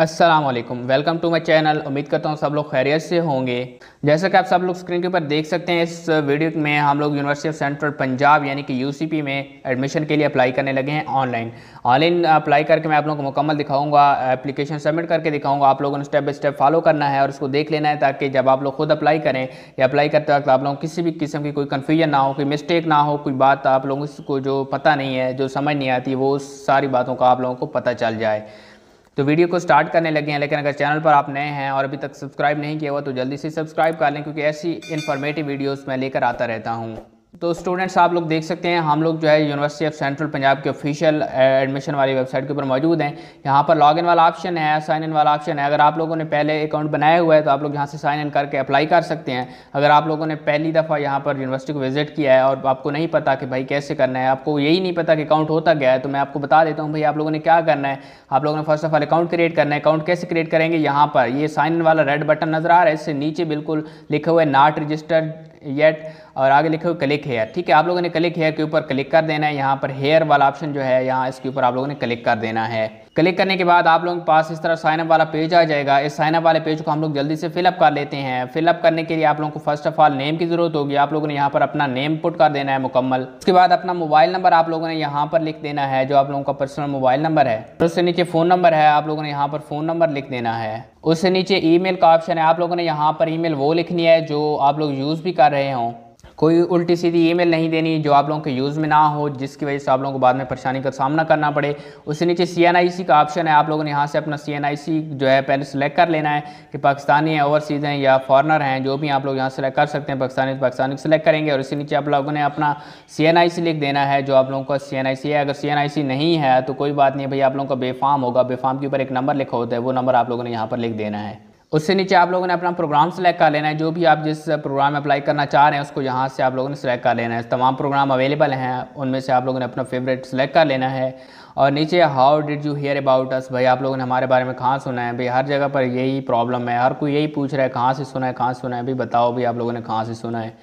Aslam welcome to my channel उम्मीद करता हूँ सब लोग खैरियत से होंगे जैसा कि आप सब लोग स्क्रीन के ऊपर देख सकते हैं इस वीडियो में हम लोग यूनिवर्सिटी ऑफ सेंट्रल पंजाब यानी कि यूसीपी में एडमिशन के लिए अप्लाई करने लगे हैं ऑनलाइन ऑनलाइन अप्लाई करके मैं आप लोगों को मुकम्मल दिखाऊंगा एप्लीकेशन सबमिट करके दिखाऊंगा आप लोगों ने स्टेप बाई स्टेप फॉलो करना है और उसको देख लेना है ताकि जब आप लोग खुद अप्लाई करें या अप्लाई करते वक्त आप लोगों को किसी भी किस्म की कोई कन्फ्यूजन ना हो कोई मिस्टेक ना हो कोई बात आप लोगों को जो पता नहीं है जो समझ नहीं आती वो सारी बातों का आप लोगों को पता चल जाए तो वीडियो को स्टार्ट करने लगे हैं लेकिन अगर चैनल पर आप नए हैं और अभी तक सब्सक्राइब नहीं किया हुआ तो जल्दी से सब्सक्राइब कर लें क्योंकि ऐसी इन्फॉर्मेटिव वीडियोज़ मैं लेकर आता रहता हूँ तो स्टूडेंट्स आप लोग देख सकते हैं हम लोग जो है यूनिवर्सिटी ऑफ सेंट्रल पंजाब के ऑफिशियल एडमिशन eh, वाली वेबसाइट के ऊपर मौजूद हैं यहाँ पर लॉगिन वाला ऑप्शन है साइन इन वाला ऑप्शन है अगर आप लोगों ने पहले अकाउंट बनाया हुआ है तो आप लोग यहाँ से साइन इन करके अप्लाई कर सकते हैं अगर आप लोगों ने पहली दफ़ा यहाँ पर यूनिवर्सिटी को विजिट किया है और आपको नहीं पता कि भाई कैसे करना है आपको यही नहीं पता कि अकाउंट होता गया है तो मैं आपको बता देता हूँ भाई आप लोगों ने क्या करना है आप लोगों ने first of all account create करना है अकाउंट कैसे क्रिएट करेंगे यहाँ पर ये साइन इन वाला रेड बटन नज़र आ रहा है इससे नीचे बिल्कुल लिखे हुए नॉट रजिस्टर्ड येट और आगे लिखे हुए क्लिक हेयर ठीक है आप लोगों ने क्लिक हेयर के ऊपर क्लिक कर देना है यहाँ पर हेयर वाला ऑप्शन जो है यहाँ इसके ऊपर आप लोगों ने क्लिक कर देना है क्लिक करने के बाद आप लोगों के पास इस तरह साइनअप वाला पेज आ जाएगा इस साइनअप वाले पेज को हम लोग जल्दी से फिलअप कर लेते हैं फिलअप करने के लिए आप लोगों को फर्स्ट ऑफ ऑल नेम की ज़रूरत होगी आप लोगों ने यहाँ पर अपना नेम पुट कर देना है मुकम्मल उसके बाद अपना मोबाइल नंबर आप लोगों ने यहाँ पर लिख देना है जो आप लोगों का पर्सनल मोबाइल नंबर है उससे नीचे फ़ोन नंबर है आप लोगों ने यहाँ पर फ़ोन नंबर लिख देना है उससे नीचे ईमेल का ऑप्शन है आप लोगों ने यहाँ पर ईमेल वो लिखनी है जो आप लोग यूज़ भी कर रहे हों कोई उल्टी सीधी ईमेल नहीं देनी जो आप लोगों के यूज़ में ना हो जिसकी वजह से आप लोगों को बाद में परेशानी का सामना करना पड़े उससे नीचे सी का ऑप्शन है आप लोगों ने यहाँ से अपना सी जो है पहले सेलेक्ट कर लेना है कि पाकिस्तानी है ओवरसीज़ हैं या फॉरनर हैं जो भी आप लोग यहाँ सेलेक्ट कर सकते हैं पाकिस्तानी तो पाकिस्तानी सेलेक्ट करेंगे और इसी नीचे आप लोगों ने अपना सी लिख देना है जो आप लोगों का सी है अगर सी नहीं है तो कोई बात नहीं भाई आप लोगों का बेफाम होगा बेफाम के ऊपर एक नंबर लिखा होता है वो नंबर आप लोगों ने यहाँ पर लिख देना है उससे नीचे आप लोगों ने अपना प्रोग्राम सेलेक्ट कर लेना है जो भी आप जिस प्रोग्राम में अप्लाई करना चाह रहे हैं उसको यहाँ से आप लोगों ने सेलेक्ट कर लेना है तमाम प्रोग्राम अवेलेबल हैं उनमें से आप लोगों ने अपना फेवरेट सेलेक्ट कर लेना है और नीचे how did you hear about us भाई आप लोगों ने हमारे बारे में कहाँ सुना है भाई हर जगह पर यही प्रॉब्लम है हर कोई यही पूछ रहा है कहाँ से सुना है कहाँ सुना है भाई बताओ भी आप लोगों ने कहाँ से सुना है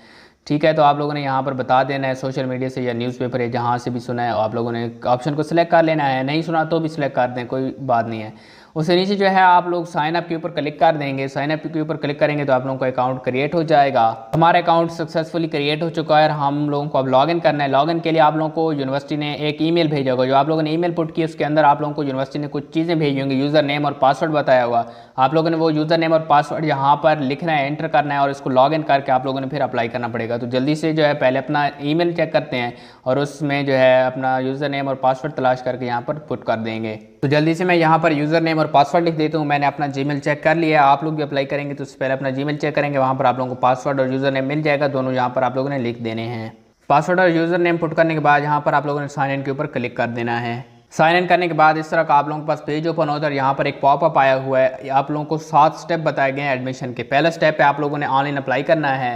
ठीक है तो आप लोगों ने यहाँ पर बता देना है सोशल मीडिया से या न्यूज़पेपर है जहाँ से भी सुना है आप लोगों ने ऑप्शन को सिलेक्ट कर लेना है नहीं सुना तो भी सिलेक्ट कर दें कोई बात नहीं है उसे नीचे जो है आप लोग साइन अप के ऊपर क्लिक कर देंगे साइन अप के ऊपर क्लिक करेंगे तो आप लोगों का अकाउंट क्रिएट हो जाएगा हमारा अकाउंट सक्सेसफुली क्रिएट हो चुका है और हम लोगों को अब लॉगिन करना है लॉगिन के लिए आप लोगों को यूनिवर्सिटी ने एक ईमेल भेजा होगा जो आप लोगों ने ईमेल पुट की उसके अंदर आप लोगों को यूनिवर्सिटी ने कुछ चीज़ें भेजी होंगी यूज़र नेम और पासवर्ड बताया हुआ आप लोगों ने वो यूज़र नेम और पासवर्ड यहाँ पर लिखना है एंटर करना है और इसको लॉग इन करके आप लोगों ने फिर अप्लाई करना पड़ेगा तो जल्दी से जो है पहले अपना ई चेक करते हैं और उसमें जो है अपना यूज़र नेम और पासवर्ड तलाश करके यहाँ पर पुट कर देंगे तो जल्दी से मैं यहाँ पर यूज़र नेम और पासवर्ड लिख देता हूँ मैंने अपना मेल चेक कर लिया आप लोग भी अप्लाई करेंगे तो उससे पहले अपना मेल चेक करेंगे वहाँ पर आप लोगों को पासवर्ड और यूज़र नेम मिल जाएगा दोनों यहाँ पर आप लोगों ने लिख देने हैं पासवर्ड और यूज़र नेम पुट करने के बाद यहाँ पर आप लोगों ने साइन इन के ऊपर क्लिक कर देना है साइन इन करने के बाद इस तरह का आप लोगों के पास पेज ओपन होता है यहाँ पर एक पॉपअप आया हुआ है आप लोगों को सात स्टेप बताए गए हैं एडमिशन के पहला स्टेप है आप लोगों ने ऑनलाइन अप्लाई करना है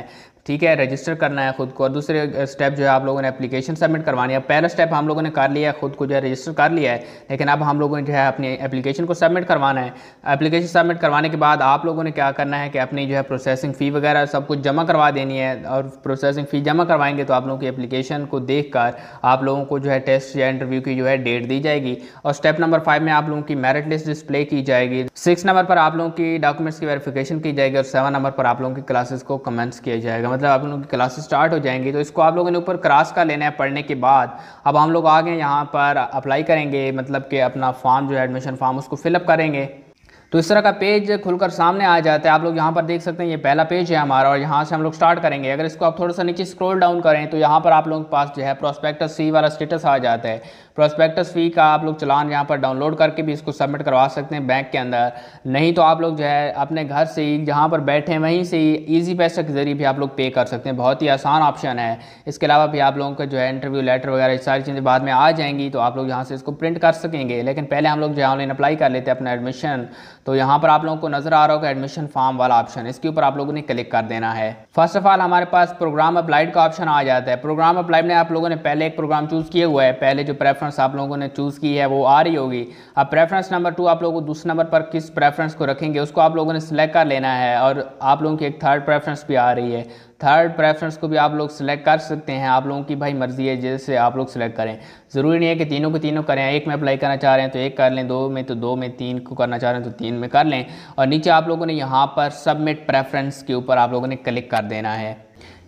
ठीक है रजिस्टर करना है खुद को और दूसरे स्टेप जो है आप लोगों ने एप्लीकेशन सबमिट करवानी है पहला स्टेप हम लोगों ने कर लिया है खुद को जो है रजिस्टर कर लिया है लेकिन अब हम लोगों ने जो है अपनी एप्लीकेशन को सबमिट करवाना है एप्लीकेशन सबमिट करवाने के बाद आप लोगों ने क्या करना है कि अपनी जो है प्रोसेसिंग फ़ी वगैरह सब कुछ जमा करवा देनी है और प्रोसेसिंग फ़ी जमा करवाएंगे तो आप लोगों की एप्लीकेशन को देख कर आप लोगों को जो है टेस्ट या इंटरव्यू की जो है डेट दी जाएगी और स्टेप नंबर फाइव में आप लोगों की मेरिट लिस्ट डिस्प्ले की जाएगी सिक्स नंबर पर आप लोगों की डॉक्यूमेंट्स की वेरिफिकेशन की जाएगी और सेवन नंबर पर आप लोगों की क्लासेस को कमेंट्स किया जाएगा मतलब आप लोगों की क्लासेस स्टार्ट हो जाएंगी तो इसको आप लोगों ने ऊपर क्रास का लेना है पढ़ने के बाद अब हम लोग आ गए यहाँ पर अप्लाई करेंगे मतलब कि अपना फॉर्म जो है एडमिशन फॉर्म उसको फिलअप करेंगे तो इस तरह का पेज खुलकर सामने आ जाता है आप लोग यहाँ पर देख सकते हैं ये पहला पेज है हमारा और यहाँ से हम लोग स्टार्ट करेंगे अगर इसको आप थोड़ा सा नीचे स्क्रॉल डाउन करें तो यहाँ पर आप लोगों के पास जो है प्रोस्पेक्टस फी वाला स्टेटस आ जाता है प्रोस्पेक्टस फी का आप लोग चलान यहाँ पर डाउनलोड करके भी इसको सबमिट करवा सकते हैं बैंक के अंदर नहीं तो आप लोग जो है अपने घर से ही जहाँ पर बैठे हैं वहीं से ही ईजी पैसे के ज़रिए भी आप लोग पे कर सकते हैं बहुत ही आसान ऑप्शन है इसके अलावा भी आप लोगों का जो है इंटरव्यू लेटर वगैरह सारी चीज़ें बाद में आ जाएंगी तो आप लोग यहाँ से इसको प्रिंट कर सकेंगे लेकिन पहले हम लोग जो है ऑनलाइन अप्लाई कर लेते हैं अपना एडमिशन तो यहाँ पर आप लोगों को नजर आ रहा होगा एडमिशन फॉर्म वाला ऑप्शन इसके ऊपर आप लोगों ने क्लिक कर देना है फर्स्ट ऑफ ऑल हमारे पास प्रोग्राम अप्लाइड का ऑप्शन आ जाता है प्रोग्राम अप्लाइड में आप लोगों ने पहले एक प्रोग्राम चूज़ किया हुआ है पहले जो प्रेफरेंस आप लोगों ने चूज़ की है वो आ रही होगी अब प्रेफरेंस नंबर टू आप लोगों को दूसरे नंबर पर किस प्रेफरेंस को रखेंगे उसको आप लोगों ने सिलेक्ट कर लेना है और आप लोगों की एक थर्ड प्रेफरेंस भी आ रही है थर्ड प्रेफरेंस को भी आप लोग सिलेक्ट कर सकते हैं आप लोगों की भाई मर्ज़ी है जैसे आप लोग सिलेक्ट करें ज़रूरी नहीं है कि तीनों को तीनों करें एक में अप्लाई करना चाह रहे हैं तो एक कर लें दो में तो दो में तीन को करना चाह रहे हैं तो तीन में कर लें और नीचे आप लोगों ने यहाँ पर सबमिट प्रेफरेंस के ऊपर आप लोगों ने क्लिक कर देना है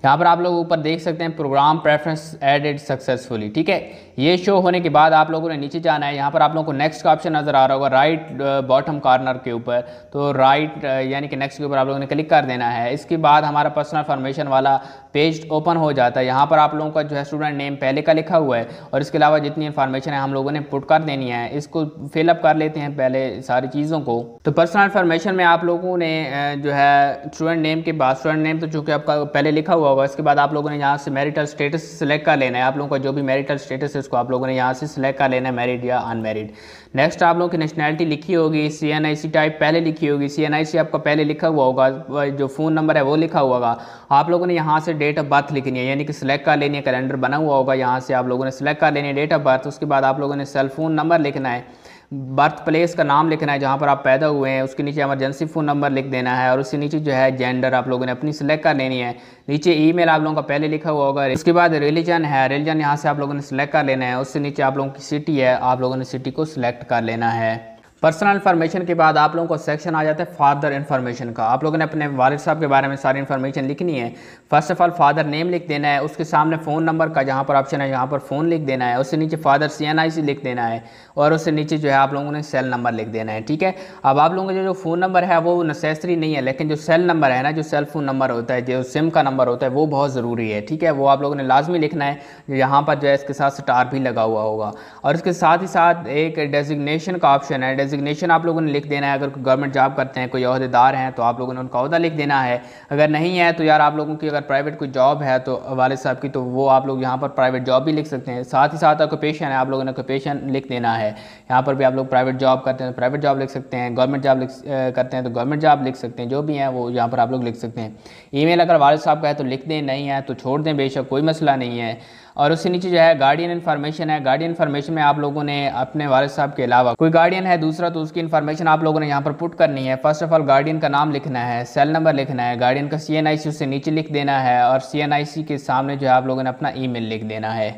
यहाँ पर आप लोग ऊपर देख सकते हैं प्रोग्राम प्रेफरेंस एडेड सक्सेसफुली ठीक है ये शो होने के बाद आप लोगों ने नीचे जाना है यहाँ पर आप लोगों को नेक्स्ट का ऑप्शन नज़र आ रहा होगा राइट बॉटम कॉर्नर के ऊपर तो राइट uh, यानी कि नेक्स्ट के ऊपर आप लोगों ने क्लिक कर देना है इसके बाद हमारा पर्सनल फॉर्मेशन वाला पेज ओपन हो जाता है यहाँ पर आप लोगों का जो है स्टूडेंट नेम पहले का लिखा हुआ है और इसके अलावा जितनी इन्फॉर्मेशन है हम लोगों ने पुट कर देनी है इसको फिलअप कर लेते हैं पहले सारी चीज़ों को तो पर्सनल इन्फॉर्मेशन में आप लोगों ने uh, जो है स्टूडेंट नेम के बाद स्टूडेंट नेम तो चूँकि आपका पहले लिखा हुआ होगा इसके बाद आप लोगों ने यहाँ से मेरिटल स्टेटस सेलेक्ट कर लेना है आप लोगों का जो भी मेरिटल स्टेटस है इसको आप लोगों ने यहाँ से सिलेक्ट कर लेना है मैरिड या अनमेरिड नेक्स्ट आप लोगों की नेशनैलिटी लिखी होगी सी एन आई सी टाइप पहले लिखी होगी सी एन आई सी आपका पहले लिखा हुआ होगा जो फ़ोन नंबर है वो लिखा हुआ होगा आप लोगों ने यहाँ से डेट ऑफ बर्थ लिखनी है यानी कि सिलेक्ट कर लेनी है कैलेंडर बना हुआ होगा यहाँ से आप लोगों ने सिलेक्ट कर लेनी है डेट ऑफ बर्थ उसके बाद आप लोगों ने सेल फ़ोन नंबर लिखना है बर्थ प्लेस का नाम लिखना है जहाँ पर आप पैदा हुए हैं उसके नीचे एमरजेंसी फ़ोन नंबर लिख देना है और उसके नीचे जो है जेंडर आप लोगों ने अपनी सिलेक्ट कर लेनी है नीचे ईमेल आप लोगों का पहले लिखा हुआ होगा उसके बाद रिलीजन है रिलीजन यहाँ से आप लोगों ने सिलेक्ट कर लेना है उससे नीचे आप लोगों की सिटी है आप लोगों ने सिटी को सिलेक्ट कर लेना है पर्सनल इन्फॉर्मेशन के बाद आप लोगों को सेक्शन आ जाता है फादर इन्फॉर्मेशन का आप लोगों ने अपने वालिद साहब के बारे में सारी इन्फॉर्मेशन लिखनी है first of all father name लिख देना है उसके सामने फ़ोन नंबर का जहाँ पर ऑप्शन है यहाँ पर फ़ोन लिख देना है उससे नीचे फादर सी एन आई सी लिख देना है और उससे नीचे जो है आप लोगों ने सेल नंबर लिख देना है ठीक है अब आप लोगों का जो फ़ोन नंबर है वो नेसेसरी नहीं है लेकिन जो सेल नंबर है ना जो सेल फ़ोन नंबर होता है जो सिम का नंबर होता है वो बहुत ज़रूरी है ठीक है वो आप लोगों ने लाजमी लिखना है जो यहाँ पर जो है इसके साथ स्टार भी लगा हुआ होगा और इसके साथ ही साथ एक डेजिग्नेशन का ऑप्शन है डिजिग्नेशन आप लोगों ने लिख देना है अगर गवर्नमेंट जॉब करते हैं कोई अहदेदार हैं तो आप लोगों ने उनका अहदा लिख देना है अगर नहीं है तो यार आप लोगों की अगर प्राइवेट कोई जॉब है तो वाले साहब की तो वो आप लोग यहाँ पर प्राइवेट जॉब भी लिख सकते हैं साथ ही साथ ऑक्यूपेशन है आप लोगों ने ऑक्यूपेशन लिख देना है यहाँ पर भी आप लोग प्राइवेट जॉब करते हैं तो प्राइवेट जॉब लिख सकते हैं गवर्नमेंट जॉब लिख करते हैं तो गवर्नमेंट जॉब लिख सकते हैं जो भी हैं वो यहाँ पर आप लोग लिख सकते हैं ई अगर वाले साहब का है तो लिख दें नहीं है तो छोड़ दें बेशक कोई मसला नहीं है और उससे नीचे जो है गार्डियन इन्फॉर्मेशन है गार्डियन इन्फॉर्मेशन में आप लोगों ने अपने वालद साहब के अलावा कोई गार्डियन है दूसरा तो उसकी इन्फॉर्मेशन आप लोगों ने यहाँ पर पुट करनी है फर्स्ट ऑफ ऑल गार्डियन का नाम लिखना है सेल नंबर लिखना है गार्डियन का सी एन आई सी उससे नीचे लिख देना है और सी एन आई सी के सामने जो है आप लोगों ने अपना ई मेल लिख देना है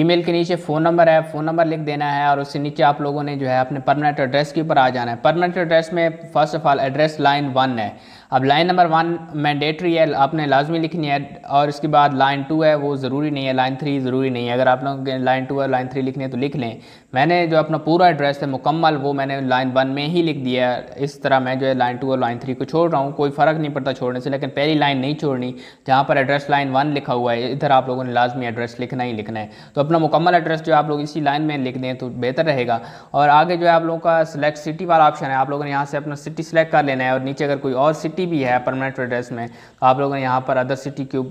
ईमेल के नीचे फ़ोन नंबर है फ़ोन नंबर लिख देना है और उससे नीचे आप लोगों ने जो है अपने परमानेंट एड्रेस के ऊपर आ जाना है परमानेंट एड्रेस में first of all address line one है अब लाइन नंबर वन मैंडेटरी है आपने लाजमी लिखनी है और इसके बाद लाइन टू है वो ज़रूरी नहीं है लाइन थ्री ज़रूरी नहीं है अगर आप लोग लाइन टू और लाइन थ्री लिखनी है तो लिख लें मैंने जो अपना पूरा एड्रेस है मुकम्मल वो मैंने लाइन वन में ही लिख दिया है इस तरह मैं जो है लाइन टू और लाइन थ्री को छोड़ रहा हूँ कोई फ़र्क नहीं पड़ता छोड़ने से लेकिन पहली लाइन नहीं छोड़नी जहाँ पर एड्रेस लाइन वन लिखा हुआ है इधर आप लोगों ने लाजमी एड्रेस लिखना ही लिखना है तो अपना मुकम्मल एड्रेस जो आप लोग इसी लाइन में लिख दें तो बेहतर रहेगा और आगे जो है आप लोगों का सिलेक्ट सिटी वाला ऑप्शन है आप लोगों ने यहाँ से अपना सिटी सेलेक्ट कर लेना है और नीचे अगर कोई और सिटी सिटी भी है परमानेंट एड्रेस में तो आप लोगों ने यहाँ पर अदर सिटी की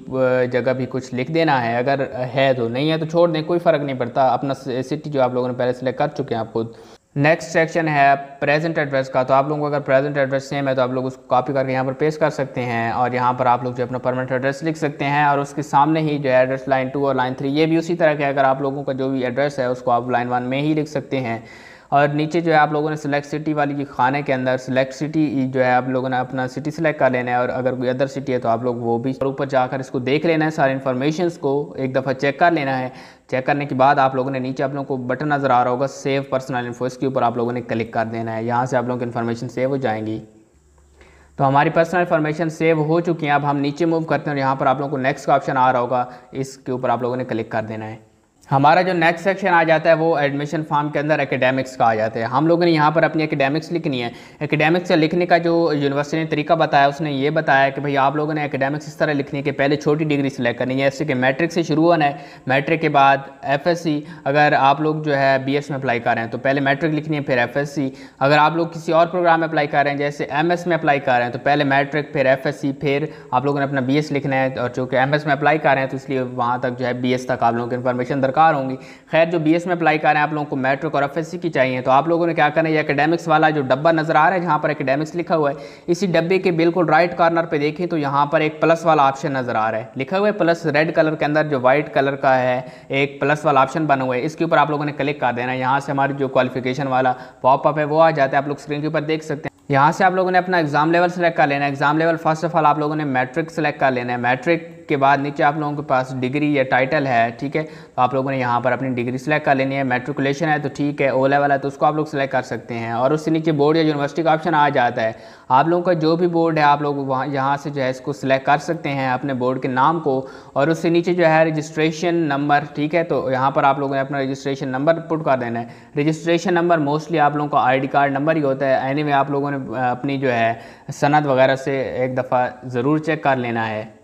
जगह भी कुछ लिख देना है अगर है तो नहीं है तो छोड़ दें कोई फ़र्क नहीं पड़ता अपना सिटी जो आप लोगों ने पहले सेलेक्ट कर चुके हैं आप खुद नेक्स्ट सेक्शन है प्रेजेंट एड्रेस का तो आप लोगों को अगर प्रेजेंट एड्रेस सेम है तो आप लोग उसको कॉपी करके यहाँ पर पेस्ट कर सकते हैं और यहाँ पर आप लोग जो अपना परमानेंट एड्रेस लिख सकते हैं और उसके सामने ही जो है एड्रेस लाइन टू और लाइन थ्री ये भी उसी तरह के अगर आप लोगों का जो भी एड्रेस है उसको आप लाइन वन में ही लिख सकते हैं और नीचे जो है आप लोगों ने सिलेक्ट सिटी वाली खाने के अंदर सिलेक्ट सिटी जो है आप लोगों ने अपना सिटी सिलेक्ट कर लेना है और अगर कोई अदर सिटी है तो आप लोग वो भी ऊपर जाकर इसको देख लेना है सारी इन्फॉर्मेशन को एक दफ़ा चेक कर लेना है चेक करने के बाद आप लोगों ने नीचे आप लोगों को बटन नज़र आ रहा होगा सेव पर्सनल इन्फो इसके ऊपर आप लोगों ने क्लिक कर देना है यहाँ से आप लोगों की इन्फॉर्मेशन सेव हो जाएंगी तो हमारी पर्सनल इन्फॉर्मेशन सेव हो चुकी है अब हम नीचे मूव करते हैं और यहाँ पर आप लोगों को नेक्स्ट का ऑप्शन आ रहा होगा इसके ऊपर आप लोगों ने क्लिक कर देना है हमारा जो नेक्स्ट सेक्शन आ जाता है वो एडमिशन फॉर्म के अंदर एकेडमिक्स का आ जाता है हम लोगों ने यहाँ पर अपनी एकेडमिक्स लिखनी है एकेडमिक्स से लिखने का जो यूनिवर्सिटी ने तरीका बताया उसने ये बताया कि भाई आप लोगों ने एकेडमिक्स इस तरह लिखनी है कि पहले छोटी डिग्री सेलेक्ट करनी है जैसे कि मैट्रिक से शुरू होना है मैट्रिक के बाद एफ अगर आप लोग जो है बी में अप्लाई कर रहे हैं तो पहले मैट्रिक लिखनी है फिर एफ अगर आप लोग किसी और प्रोग्राम में अप्लाई कर रहे हैं जैसे एम में अप्लाई कर रहे हैं तो पहले मैट्रिक फिर एफ फिर आप लोगों ने अपना बी लिखना है और चूँकि एम में अप्लाई कर रहे हैं तो इसलिए वहाँ तक जो है बी तक आप लोगों की इन्फॉर्मेशन दरकार दरकार होंगी खैर जो बी में अप्लाई कर रहे हैं आप लोगों को मैट्रिक और एफ की चाहिए तो आप लोगों ने क्या करना है ये एकेडेमिक्स वाला जो डब्बा नज़र आ रहा है जहाँ पर एकेडेमिक्स लिखा हुआ है इसी डब्बे के बिल्कुल राइट कॉर्नर पर देखें तो यहाँ पर एक प्लस वाला ऑप्शन नज़र आ रहा है लिखा हुआ है प्लस रेड कलर के अंदर जो व्हाइट कलर का है एक प्लस वाला ऑप्शन बना हुआ है इसके ऊपर आप लोगों ने क्लिक कर देना है यहाँ से हमारी जो क्वालिफिकेशन वाला पॉपअप है वो आ जाता है आप लोग स्क्रीन के ऊपर देख सकते हैं यहाँ से आप लोगों ने अपना एग्जाम लेवल सेलेक्ट कर लेना है exam level first of all आप लोगों ने मैट्रिक सेलेक्ट कर लेना है मैट्रिक इसके बाद नीचे आप लोगों के पास डिग्री या टाइटल है ठीक है तो आप लोगों ने यहाँ पर अपनी डिग्री सेलेक्ट कर लेनी है मेट्रिकुलेशन है तो ठीक है ओ लेवल है तो उसको आप लोग सेलेक्ट कर सकते हैं और उससे नीचे बोर्ड या यूनिवर्सिटी का ऑप्शन आ जाता है आप लोगों का जो भी बोर्ड है आप लोग वहाँ यहाँ से जो है इसको सिलेक्ट कर सकते हैं अपने बोर्ड के नाम को और उससे नीचे जो है रजिस्ट्रेशन नंबर ठीक है तो यहाँ पर आप लोगों ने अपना रजिस्ट्रेशन नंबर पुट कर देना है रजिस्ट्रेशन नंबर मोस्टली आप लोगों का आई कार्ड नंबर ही होता है एनी anyway, आप लोगों ने अपनी जो है सनत वगैरह से एक दफ़ा ज़रूर चेक कर लेना है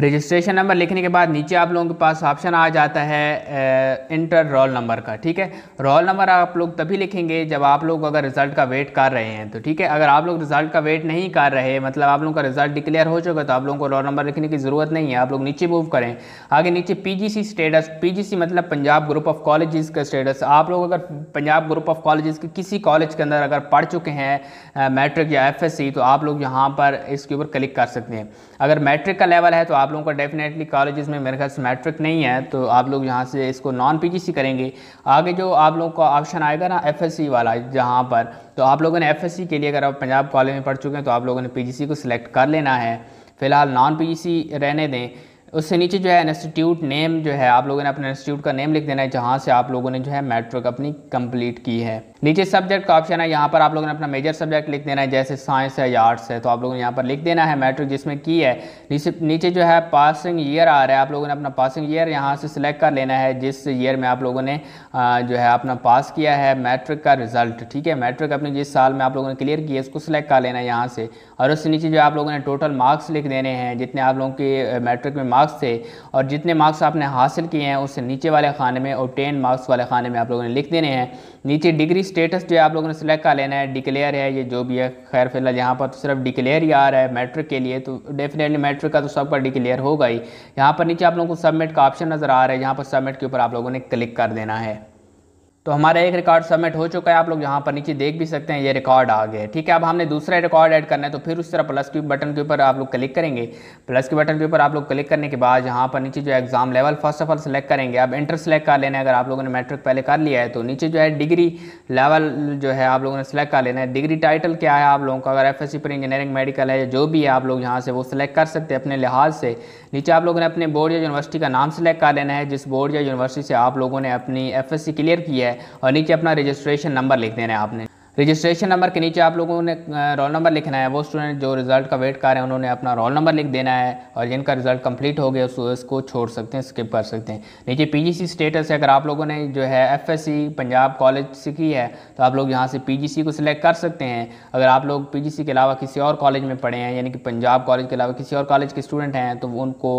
रजिस्ट्रेशन नंबर लिखने के बाद नीचे आप लोगों के पास ऑप्शन आ जाता है इंटर रोल नंबर का ठीक है रोल नंबर आप लोग तभी लिखेंगे जब आप लोग अगर रिज़ल्ट का वेट कर रहे हैं तो ठीक है अगर आप लोग रिज़ल्ट का वेट नहीं कर रहे मतलब आप लोगों का रिज़ल्ट डिक्लेयर हो चुका तो आप लोगों को रोल नंबर लिखने की ज़रूरत नहीं है आप लोग नीचे मूव करें आगे नीचे पी स्टेटस पी मतलब पंजाब ग्रुप ऑफ कॉलेज का स्टेटस आप लोग अगर पंजाब ग्रुप ऑफ कॉलेज के किसी कॉलेज के अंदर अगर पढ़ चुके हैं मैट्रिक या एफ तो आप लोग यहाँ पर इसके ऊपर क्लिक कर सकते हैं अगर मैट्रिक का लेवल है तो आप आप लोगों का डेफिनेटली कॉलेज में मेरे ख्याल से मैट्रिक नहीं है तो आप लोग यहाँ से इसको नॉन पीजीसी करेंगे आगे जो आप लोगों का ऑप्शन आएगा ना एफएससी वाला जहाँ पर तो आप लोगों ने एफएससी के लिए अगर आप पंजाब कॉलेज में पढ़ चुके हैं तो आप लोगों ने पी को सिलेक्ट कर लेना है फ़िलहाल नॉन पी रहने दें उससे नीचे जो है इंस्टीट्यूट नेम जो है आप लोगों ने अपने इंस्टीट्यूट का नेम लिख देना है जहाँ से आप लोगों ने जो है मैट्रिक अपनी कंप्लीट की है नीचे सब्जेक्ट का ऑप्शन है यहाँ पर आप लोगों ने अपना मेजर सब्जेक्ट लिख देना है जैसे साइंस है या आर्ट्स है तो आप लोगों ने यहाँ पर लिख देना है मैट्रिक जिसमें की है नीचे नीचे जो है पासिंग ईयर आ रहा है आप लोगों ने अपना पासिंग ईयर यहाँ से सिलेक्ट कर लेना है जिस ईयर में आप लोगों ने जो है अपना पास किया है मैट्रिक का रिजल्ट ठीक है मैट्रिक अपने जिस साल में आप लोगों ने क्लियर किया उसको सिलेक्ट कर लेना है यहाँ से और उससे नीचे जो आप लोगों ने टोटल मार्क्स लिख देने हैं जितने आप लोगों के मैट्रिक में मार्क्स थे और जितने मार्क्स आपने हासिल किए हैं उससे नीचे वाले खाने में और टेन मार्क्स वाले खाने में आप लोगों ने लिख देने हैं नीचे डिग्री स्टेटस जो है आप लोगों ने सिलेक्ट कर लेना है डिक्लेयर है ये जो भी है खैर फिलहाल यहाँ पर तो सिर्फ डिक्लेयर ही आ रहा है मैट्रिक के लिए तो डेफिनेटली मैट्रिक का तो सबका डिक्लेयर होगा ही यहाँ पर नीचे आप लोगों को सबमिट का ऑप्शन नज़र आ रहा है यहाँ पर सबमिट के ऊपर आप लोगों ने क्लिक कर देना है तो हमारा एक रिकॉर्ड सबमिट हो चुका है आप लोग यहाँ पर नीचे देख भी सकते हैं ये रिकॉर्ड आ गया है ठीक है अब हमने दूसरा रिकॉर्ड ऐड करना है तो फिर उस तरह प्लस के बटन के ऊपर आप लोग क्लिक करेंगे प्लस के बटन के ऊपर आप लोग क्लिक करने के बाद यहाँ पर नीचे जो exam level first of all select करेंगे अब इंटर सेलेक्ट कर लेना है अगर आप लोगों ने मैट्रिक पहले कर लिया है तो नीचे जो है डिग्री लेवल जो है आप लोगों ने सेलेक्ट कर लेना है डिग्री टाइटल क्या है आप लोगों का अगर एफ एस पर इंजीनियरिंग मेडिकल है जो भी है आप लोग यहाँ से वो सिलेक्ट कर सकते हैं अपने लिहाज से नीचे आप लोगों ने अपने बोर्ड या यूनिवर्सिटी का नाम सेलेक्ट कर लेना है जिस बोर्ड या यूनिवर्सिटी से आप लोगों ने अपनी एफ क्लियर की है और नीचे अपना रजिस्ट्रेशन नंबर लिख देना है आपने रजिस्ट्रेशन नंबर के नीचे आप लोगों ने रोल नंबर लिखना है वो स्टूडेंट जो रिज़ल्ट का वेट कर रहे हैं उन्होंने अपना रोल नंबर लिख देना है और जिनका रिज़ल्ट कंप्लीट हो गया उसको छोड़ सकते हैं स्किप कर सकते हैं नीचे पीजीसी स्टेटस है अगर आप लोगों ने जो है एफएससी पंजाब कॉलेज से की है तो आप लोग यहाँ से पी को सिलेक्ट कर सकते हैं अगर आप लोग पी के अलावा किसी और कॉलेज में पढ़े हैं यानी कि पंजाब कॉलेज के अलावा किसी और कॉलेज के स्टूडेंट हैं तो उनको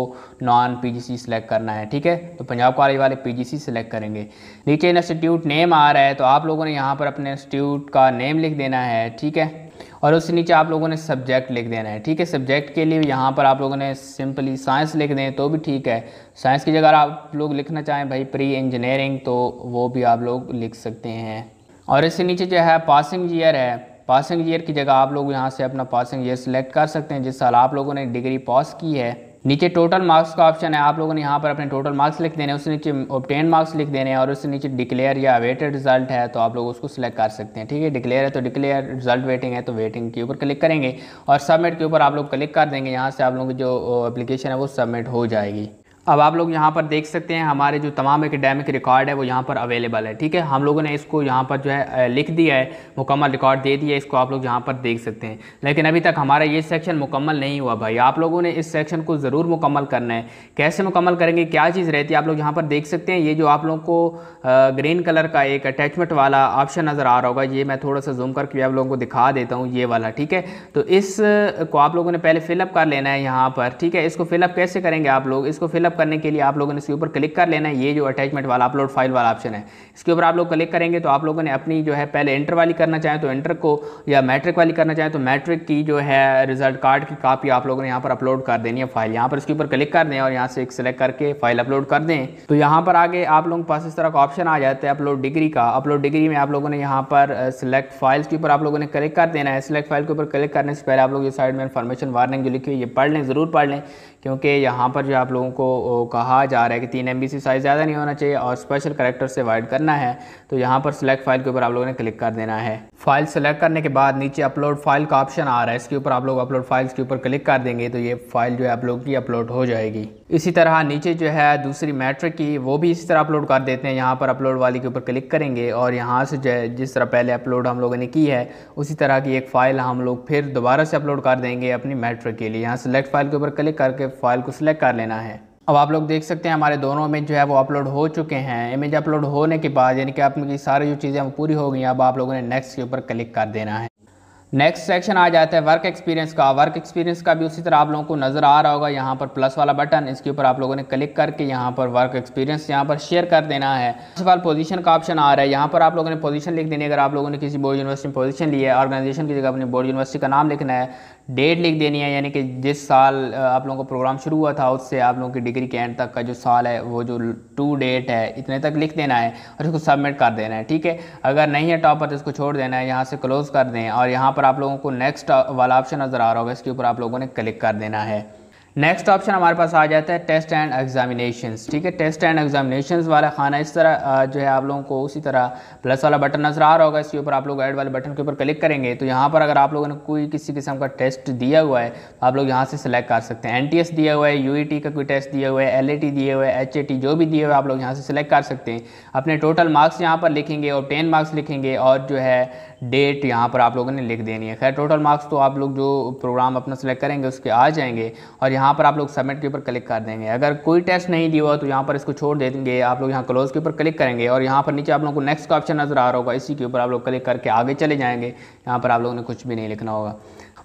नॉन पी सिलेक्ट करना है ठीक है तो पंजाब कॉलेज वाले पी सिलेक्ट करेंगे नीचे इंस्टीट्यूट नेम आ रहा है तो आप लोगों ने यहाँ पर अपने इंस्टीट्यूट का नेम लिख देना है ठीक है और उसके नीचे आप लोगों ने सब्जेक्ट लिख देना है ठीक है सब्जेक्ट के लिए यहाँ पर आप लोगों ने सिंपली साइंस लिख दें तो भी ठीक है साइंस की जगह आप लोग लिखना चाहें भाई प्री इंजीनियरिंग तो वो भी आप लोग लिख सकते हैं और इससे नीचे जो है पासिंग ईयर है पासिंग ईयर की जगह आप लोग यहाँ से अपना पासिंग ईयर सेलेक्ट कर सकते हैं जिस साल आप लोगों ने डिग्री पास की है नीचे टोटल मार्क्स का ऑप्शन है आप लोगों ने यहाँ पर अपने टोटल मार्क्स लिख देने उससे नीचे ऑप्टेन मार्क्स लिख देने और उससे नीचे डिक्लेयर या वेटेड रिजल्ट है तो आप लोग उसको सिलेक्ट कर सकते हैं ठीक है डिक्लेयर है तो डिक्लेयर रिजल्ट वेटिंग है तो वेटिंग के ऊपर क्लिक करेंगे और सबमिट के ऊपर आप लोग क्लिक कर देंगे यहाँ से आप लोगों की जो एप्लीकेशन है वो सबमिट हो जाएगी अब आप लोग यहाँ पर देख सकते हैं हमारे जो तमाम एकेडमिक रिकॉर्ड है वो यहाँ पर अवेलेबल है ठीक है हम लोगों ने इसको यहाँ पर जो है लिख दिया है मुकम्मल रिकॉर्ड दे दिया है इसको आप लोग यहाँ पर देख सकते हैं लेकिन अभी तक हमारा ये सेक्शन मुकम्मल नहीं हुआ भाई आप लोगों ने इस सेक्शन को ज़रूर मुकम्मल करना है कैसे मुकम्मल करेंगे क्या चीज़ रहती है आप लोग यहाँ पर देख सकते हैं ये जो आप लोग को ग्रीन कलर का एक अटैचमेंट वाला ऑप्शन नज़र आ रहा होगा ये मैं थोड़ा सा जूम करके आप लोगों को दिखा देता हूँ ये वाला ठीक है तो इस को आप लोगों ने पहले फिलअप कर लेना है यहाँ पर ठीक है इसको फिलअप कैसे करेंगे आप लोग इसको फिलअप करने के लिए आप लोगों ने इसके ऊपर क्लिक कर लेना है ये जो अटैचमेंट वाला अपलोड फाइल वाला ऑप्शन है इसके ऊपर आप लोग क्लिक करेंगे तो आप लोगों ने अपनी जो है पहले इंटर वाली करना चाहें तो इंटर को या मैट्रिक वाली करना चाहें तो मैट्रिक की जो है रिजल्ट कार्ड की कापी आप लोगों ने यहाँ पर अपलोड कर देनी है फाइल यहाँ पर इसके ऊपर क्लिक कर दें और यहाँ से एक सेलेक्ट करके फाइल अपलोड कर दें तो यहाँ पर आगे आप लोगों के पास इस तरह का ऑप्शन आ जाता है अपलोड डिग्री का अपलोड डिग्री में आप लोगों ने यहाँ पर सिलेक्ट फाइल्स के ऊपर आप लोगों ने क्लिक कर देना है सिलेक्ट फाइल के ऊपर क्लिक करने से पहले आप लोग ये साइड में इन्फॉर्मेशन वार्निंग जो लिखी हुई है पढ़ लें ज़रूर पढ़ लें क्योंकि यहाँ पर जो आप लोगों को कहा जा रहा है कि तीन एम से साइज़ ज़्यादा नहीं होना चाहिए और स्पेशल करेक्टर से अवॉइड करना है तो यहाँ पर सिलेक्ट फाइल के ऊपर आप लोगों ने क्लिक कर देना है फाइल सेलेक्ट करने के बाद नीचे अपलोड फाइल का ऑप्शन आ रहा है इसके ऊपर आप लोग अपलोड फाइल्स के ऊपर क्लिक कर देंगे तो ये फाइल जो है आप लोग की अपलोड हो जाएगी इसी तरह नीचे जो है दूसरी मैट्रिक की वो भी इसी तरह अपलोड कर देते हैं यहाँ पर अपलोड वाली के ऊपर क्लिक करेंगे और यहाँ से जो है जिस तरह पहले अपलोड हम लोगों ने की है उसी तरह की एक फ़ाइल हम लोग फिर दोबारा से अपलोड कर देंगे अपनी मैट्रिक के लिए यहाँ सेलेक्ट फाइल के ऊपर क्लिक करके फ़ाइल को सिलेक्ट कर लेना है अब आप लोग देख सकते हैं हमारे दोनों इमेज जो है वो अपलोड हो चुके हैं इमेज अपलोड होने के बाद यानी कि आपकी सारी जो चीज़ें वो पूरी हो गई अब आप लोगों ने नेक्स्ट के ऊपर क्लिक कर देना है नेक्स्ट सेक्शन आ जाता है वर्क एक्सपीरियंस का वर्क एक्सपीरियंस का भी उसी तरह आप लोगों को नज़र आ रहा होगा यहाँ पर प्लस वाला बटन इसके ऊपर आप लोगों ने क्लिक करके यहाँ पर वर्क एक्सपीरियंस यहाँ पर शेयर कर देना है फर्स्ट ऑफ पोजीशन का ऑप्शन आ रहा है यहाँ पर आप लोगों ने पोजीशन लिख देनी है अगर आप लोगों ने किसी बोर्ड यूनिवर्सिटी में पोजीशन लिया है ऑर्गेनाइजेशन की जगह अपनी बोर्ड यूनिवर्सिटी का नाम लिखना है डेट लिख देनी है यानी कि जिस साल आप लोगों का प्रोग्राम शुरू हुआ था उससे आप लोगों की डिग्री के एंड तक का जो साल है वो जो टू डेट है इतने तक लिख देना है और इसको सबमिट कर देना है ठीक है अगर नहीं है टॉपर तो इसको छोड़ देना है यहाँ से क्लोज़ कर दें और यहाँ पर आप लोगों को नेक्स्ट वाला ऑप्शन नज़र आ रहा होगा इसके ऊपर आप लोगों ने क्लिक कर देना है नेक्स्ट ऑप्शन हमारे पास आ जाता है टेस्ट एंड एग्जामिनेशन ठीक है टेस्ट एंड एग्जामिनेशन वाला खाना इस तरह जो है आप लोगों को उसी तरह प्लस वाला बटन नजर आ रहा होगा इसके ऊपर आप लोग ऐड वाले बटन के ऊपर क्लिक करेंगे तो यहाँ पर अगर आप लोगों ने कोई किसी किस्म का टेस्ट दिया हुआ है तो आप लोग यहाँ से सिलेक्ट कर सकते हैं एन दिया हुआ है यू e का कोई टेस्ट दिया हुआ है एल दिए हुए है एच जो भी दिए हुए आप लोग यहाँ से सिलेक्ट कर सकते हैं अपने टोटल मार्क्स यहाँ पर लिखेंगे और टेन मार्क्स लिखेंगे और जो है डेट यहाँ पर आप लोगों ने लिख देनी है खैर टोटल मार्क्स तो आप लोग जो प्रोग्राम अपना सेलेक्ट करेंगे उसके आ जाएंगे और यहाँ पर आप लोग सबमिट के ऊपर क्लिक कर देंगे अगर कोई टेस्ट नहीं दिया हुआ तो यहाँ पर इसको छोड़ देंगे आप लोग यहाँ क्लोज के ऊपर क्लिक करेंगे और यहाँ पर नीचे आप लोगों को नेक्स्ट का ऑप्शन नज़र आ रहा होगा इसी के ऊपर आप लोग क्लिक करके आगे चले जाएंगे यहाँ पर आप लोगों ने कुछ भी नहीं लिखना होगा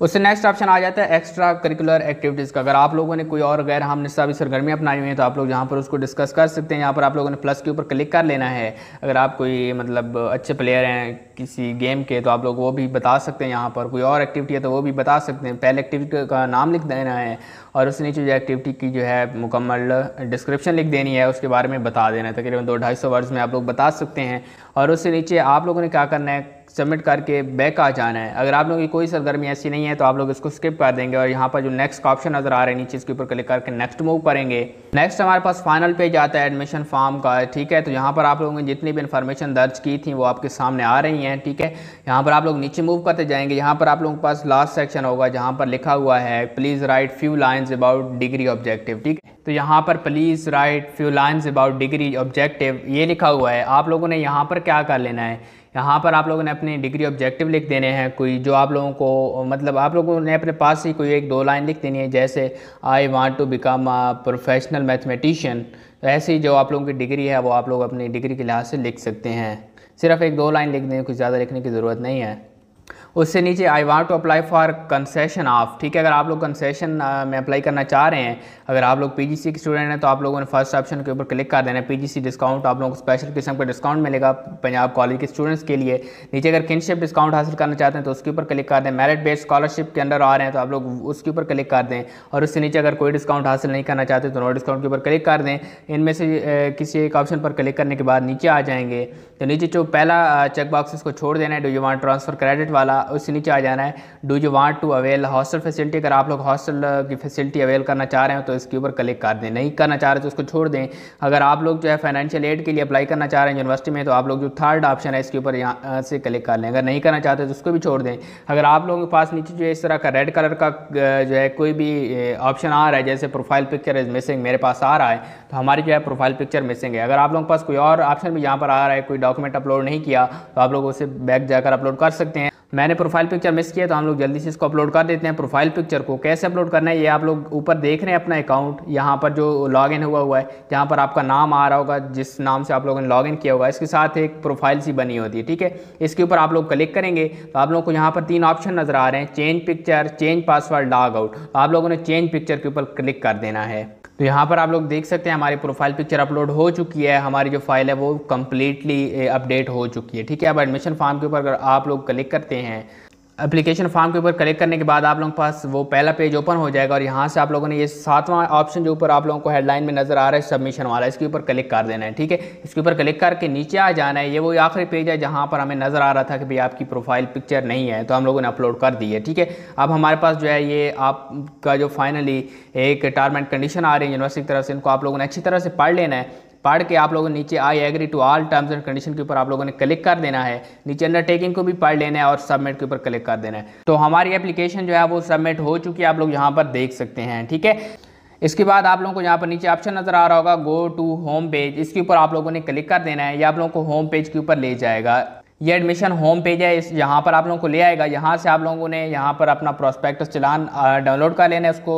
उससे नेक्स्ट ऑप्शन आ जाता है एक्स्ट्रा करिकुलर एक्टिविटीज़ का अगर आप लोगों ने कोई और गैर हमने सभी सरगर्मियाँ अपनाई हुई हैं तो आप लोग यहाँ पर उसको डिस्कस कर सकते हैं यहाँ पर आप लोगों ने प्लस के ऊपर क्लिक कर लेना है अगर आप कोई मतलब अच्छे प्लेयर हैं किसी गेम के तो आप लोग वो भी बता सकते हैं यहाँ पर कोई और एक्टिविटी है तो वो भी बता सकते हैं पहले एक्टिविटी का नाम लिख देना है और उस नीचे जो एक्टिविटी की जो है मुकम्मल डिस्क्रिप्शन लिख देनी है उसके बारे में बता देना है तकरीबन दो ढाई सौ वर्ड्स में आप लोग बता सकते हैं और उससे नीचे आप लोगों ने क्या करना है सबमिट करके बैक आ जाना है अगर आप लोगों की कोई सरगर्मी ऐसी नहीं है तो आप लोग इसको स्किप कर देंगे और यहाँ पर जो नेक्स्ट का ऑप्शन नज़र आ रहा है नीचे इसके ऊपर क्लिक करके नेक्स्ट मूव करेंगे नेक्स्ट हमारे पास फाइनल पेज आता है एडमिशन फॉर्म का ठीक है तो यहाँ पर आप लोगों ने जितनी भी इन्फॉर्मेशन दर्ज की थी वो आपके सामने आ रही हैं ठीक है यहाँ पर आप लोग नीचे मूव करते जाएंगे यहाँ पर आप लोगों के पास लास्ट सेक्शन होगा जहाँ पर लिखा हुआ है please write few lines about degree objective ठीक है तो यहाँ पर please write few lines about degree objective ये लिखा हुआ है आप लोगों ने यहाँ पर क्या कर लेना है यहाँ पर आप लोगों ने अपनी डिग्री ऑब्जेक्टिव लिख देने हैं कोई जो आप लोगों को मतलब आप लोगों ने अपने पास ही कोई एक दो लाइन लिख देनी है जैसे I want to become a professional mathematician तो ऐसे ही जो आप लोगों की डिग्री है वो आप लोग अपनी डिग्री के लिहाज से लिख सकते हैं सिर्फ एक दो लाइन लिख दें कुछ ज़्यादा लिखने की ज़रूरत नहीं है उससे नीचे I want to apply for concession of ठीक है अगर आप लोग कंसेशन में अप्लाई करना चाह रहे हैं अगर आप लोग पीजीसी के स्टूडेंट हैं तो आप लोगों ने फर्स्ट ऑप्शन के ऊपर क्लिक कर देना है पीजीसी डिस्काउंट आप लोगों को स्पेशल किस्म का डिस्काउंट मिलेगा पंजाब कॉलेज के स्टूडेंट्स के लिए नीचे अगर किनशिप डिस्काउंट हासिल करना चाहते हैं तो उसके ऊपर क्लिक कर दें मेरिट बेस्ड स्कॉलरशिप के अंडर आ रहे हैं तो आप लोग उसके ऊपर क्लिक कर दें और उससे नीचे अगर कोई डिस्काउंट हासिल नहीं करना चाहते तो नो डिस्काउंट के ऊपर क्लिक कर दें इनमें से किसी एक ऑप्शन पर क्लिक करने के बाद नीचे आ जाएंगे तो नीचे जो पहला चेक बॉक्स इसको छोड़ देना है do you want transfer credit वाला उससे नीचे आ जाना है do you want to avail hostel facility अगर आप लोग हॉस्टल की फैसिलिटी अवेल करना चाह रहे हो तो इसके ऊपर क्लिक कर दें नहीं करना चाह रहे तो उसको छोड़ दें अगर आप लोग जो है फाइनेंशियल एड के लिए अप्लाई करना चाह रहे हैं यूनिवर्सिटी में तो आप लोग जो थर्ड ऑप्शन है इसके ऊपर यहाँ से क्लिक कर लें अगर नहीं करना चाहते तो उसको भी छोड़ दें अगर आप लोगों के पास नीचे जो है इस तरह का रेड कलर का जो है कोई भी ऑप्शन आ रहा है जैसे प्रोफाइल पिक्चर इज़ मिसिंग मेरे पास आ रहा है तो हमारी जो है प्रोफाइल पिक्चर मिसिंग है अगर आप लोगों के पास कोई और ऑप्शन भी यहाँ पर आ रहा है कोई डॉक्यूमेंट अपलोड नहीं किया तो आप लोग उसे बैक जाकर अपलोड कर सकते हैं मैंने प्रोफाइल पिक्चर मिस किया तो हम लोग जल्दी से इसको अपलोड कर देते हैं प्रोफाइल पिक्चर को कैसे अपलोड करना है ये आप लोग ऊपर देख रहे हैं अपना अकाउंट यहाँ पर जो लॉगिन हुआ हुआ है जहाँ पर आपका नाम आ रहा होगा जिस नाम से आप लोगों ने लॉगिन किया होगा इसके साथ एक प्रोफाइल सी बनी होती है ठीक है इसके ऊपर आप लोग क्लिक करेंगे तो आप लोग को यहाँ पर तीन ऑप्शन नज़र आ रहे हैं change picture change password log out तो आप लोगों ने चेंज पिक्चर के ऊपर क्लिक कर देना है तो यहाँ पर आप लोग देख सकते हैं हमारी प्रोफाइल पिक्चर अपलोड हो चुकी है हमारी जो फाइल है वो कम्प्लीटली अपडेट हो चुकी है ठीक है अब एडमिशन फॉर्म के ऊपर अगर आप लोग क्लिक करते हैं एप्लीकेशन फॉर्म के ऊपर क्लिक करने के बाद आप लोगों के पास वो पहला पेज ओपन हो जाएगा और यहाँ से आप लोगों ने ये सातवां ऑप्शन जो ऊपर आप लोगों को हेडलाइन में नज़र आ रहा है सबमिशन वाला इसके ऊपर क्लिक कर देना है ठीक है इसके ऊपर क्लिक करके नीचे आ जाना है ये वो आखिरी पेज है जहाँ पर हमें नज़र आ रहा था कि भाई आपकी प्रोफाइल पिक्चर नहीं है तो हम लोगों ने अपलोड कर दी है ठीक है अब हमारे पास जो है ये आपका जो फाइनली एक टर्म एंड कंडीशन आ रही है यूनिवर्सिटी की तरफ से इनको आप लोगों ने अच्छी तरह से पढ़ लेना है पढ़ के आप लोगों नीचे I agree to all terms and condition के ऊपर आप लोगों ने क्लिक कर देना है नीचे अंडरटेकिंग को भी पढ़ लेना है और सबमिट के ऊपर क्लिक कर देना है तो हमारी एप्लीकेशन जो है वो सबमिट हो चुकी है आप लोग यहाँ पर देख सकते हैं ठीक है इसके बाद आप लोगों को यहाँ पर नीचे ऑप्शन नज़र आ रहा होगा गो टू होम पेज इसके ऊपर आप लोगों ने क्लिक कर देना है या आप लोगों को होम पेज के ऊपर ले जाएगा ये एडमिशन होम पेज है इस यहाँ पर आप लोगों को ले आएगा यहाँ से आप लोगों ने यहाँ पर अपना प्रोस्पेक्टस चलान डाउनलोड कर लेना है उसको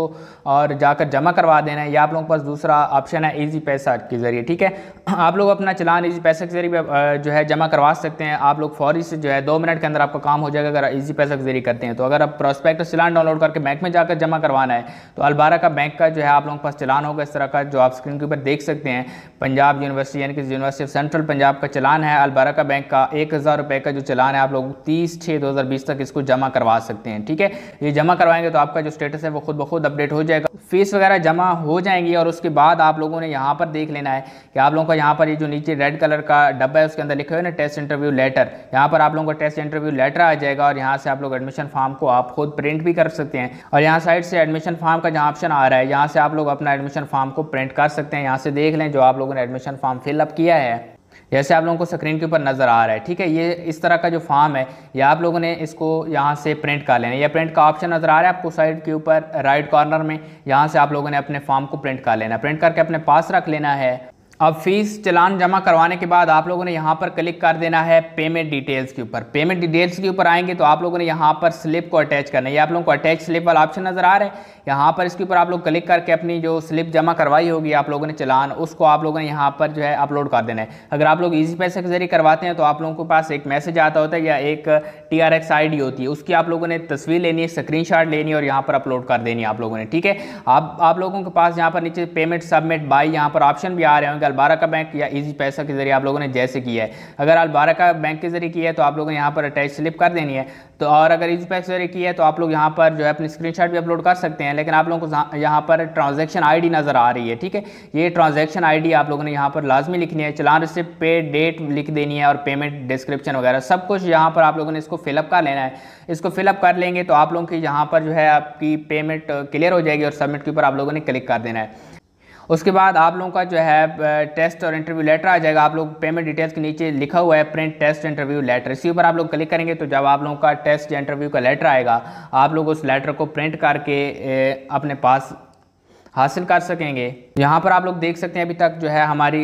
और जाकर जमा करवा देना है या आप लोगों के पास दूसरा ऑप्शन है इजी पैसा के ज़रिए ठीक है आप लोग अपना चलान इजी पैसा के ज़रिए जो है जमा करवा सकते हैं आप लोग फौरी से जो है दो मिनट के अंदर आपका काम हो जाएगा अगर ईजी पैसा के ज़रिए करते हैं तो अगर आप प्रोस्पेक्टस चलान डाउनलोड करके बैंक में जाकर जमा करवाना है तो अलबारा का बैंक का जो है आप लोगों के पास चलान होगा इस तरह का जो आप स्क्रीन के ऊपर देख सकते हैं पंजाब यूनिवर्सिटी यानी कि यूनिवर्सिटी ऑफ सेंट्रल पंजाब का चलान है अलबारा का बैंक का एक हज़ार हज़ार रुपये का जो चलान है आप लोग तीस छः दो हज़ार बीस तक इसको जमा करवा सकते हैं ठीक है ये जमा करवाएंगे तो आपका जो स्टेटस है वो खुद ब खुद अपडेट हो जाएगा फीस वगैरह जमा हो जाएंगी और उसके बाद आप लोगों ने यहाँ पर देख लेना है कि आप लोगों का यहाँ पर ये जो नीचे रेड कलर का डब्बा है उसके अंदर लिखा हुआ है ना टेस्ट इंटरव्यू लेटर यहाँ पर आप लोगों का टेस्ट इंटरव्यू लेटर आ जाएगा और यहाँ से आप लोग एडमिशन फॉर्म को आप खुद प्रिंट भी कर सकते हैं और यहाँ साइड से एडमिशन फॉर्म का जहाँ ऑप्शन आ रहा है यहाँ से आप लोग अपना एडमिशन फॉर्म को प्रिंट कर सकते हैं यहाँ से देख लें जो आप लोगों ने एडमिशन फॉर्म फिलअप किया है जैसे आप लोगों को स्क्रीन के ऊपर नज़र आ रहा है ठीक है ये इस तरह का जो फॉर्म है ये आप लोगों ने इसको यहाँ से प्रिंट कर लेना है या प्रिंट का ऑप्शन नज़र आ रहा है आपको साइड के ऊपर राइट कॉर्नर में यहाँ से आप लोगों ने अपने फॉर्म को प्रिंट कर लेना प्रिंट करके अपने पास रख लेना है अब फीस चलान जमा करवाने के बाद आप लोगों ने यहाँ पर क्लिक कर देना है पेमेंट डिटेल्स के ऊपर पेमेंट डिटेल्स के ऊपर आएंगे तो आप लोगों ने यहाँ पर स्लिप को अटैच करना है ये आप लोगों को अटैच स्लिप वाला ऑप्शन नज़र आ रहा है यहाँ पर इसके ऊपर आप लोग क्लिक करके अपनी जो स्लिप जमा करवाई होगी आप लोगों ने चलान उसको आप लोगों ने यहाँ पर जो है अपलोड कर देना है अगर आप लोग ईजी पैसे के जरिए करवाते हैं तो आप लोगों के पास एक मैसेज आता होता है या एक T R X I D होती है उसकी आप लोगों ने तस्वीर लेनी है स्क्रीन शॉट लेनी है और यहाँ पर अपलोड कर देनी है आप लोगों ने ठीक है आप आप लोगों के पास यहाँ पर नीचे पेमेंट सबमिट बाई यहाँ पर ऑप्शन भी आ रहे होंगे अलबारा का बैंक या इजी पैसा के जरिए आप लोगों ने जैसे किया है अगर अलबारा का बैंक के जरिए किया है तो आप लोगों ने यहाँ पर अटैच स्लिप कर देनी है तो और अगर इजी पैसा के जरिए किया है तो आप लोग यहाँ पर जो है अपनी स्क्रीन भी अपलोड कर सकते हैं लेकिन आप लोगों को यहाँ पर ट्रांजेक्शन आई नज़र आ रही है ठीक है ये ट्रांजेक्शन आई आप लोगों ने यहाँ पर लाजमी लिखनी है चलान रिसिप पे डेट लिख देनी है और पेमेंट डिस्क्रिप्शन वगैरह सब कुछ यहाँ पर आप लोगों ने इसको फिलअप कर लेना है इसको फिलअप कर लेंगे तो आप लोगों की यहाँ पर जो है आपकी पेमेंट क्लियर हो जाएगी और सबमिट के ऊपर आप लोगों ने क्लिक कर देना है उसके बाद आप लोगों का जो है टेस्ट और इंटरव्यू लेटर आ जाएगा आप लोग पेमेंट डिटेल्स के नीचे लिखा हुआ है प्रिंट टेस्ट इंटरव्यू लेटर इसी ऊपर आप लोग क्लिक करेंगे तो जब आप लोगों का टेस्ट या इंटरव्यू का लेटर आएगा आप लोग उस लेटर को प्रिंट करके अपने पास हासिल कर सकेंगे यहाँ पर आप लोग देख सकते हैं अभी तक जो है हमारी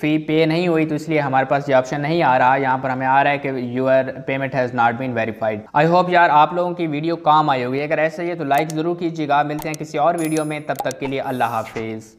फ़ी पे नहीं हुई तो इसलिए हमारे पास ये ऑप्शन नहीं आ रहा यहाँ पर हमें आ रहा है कि your payment has not been verified I hope यार आप लोगों की वीडियो काम आई होगी अगर ऐसा ही है तो लाइक ज़रूर कीजिएगा मिलते हैं किसी और वीडियो में तब तक के लिए अल्लाह हाफिज़